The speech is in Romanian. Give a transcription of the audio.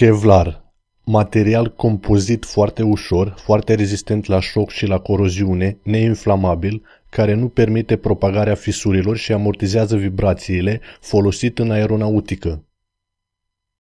Kevlar. Material compozit foarte ușor, foarte rezistent la șoc și la coroziune, neinflamabil, care nu permite propagarea fisurilor și amortizează vibrațiile, folosit în aeronautică.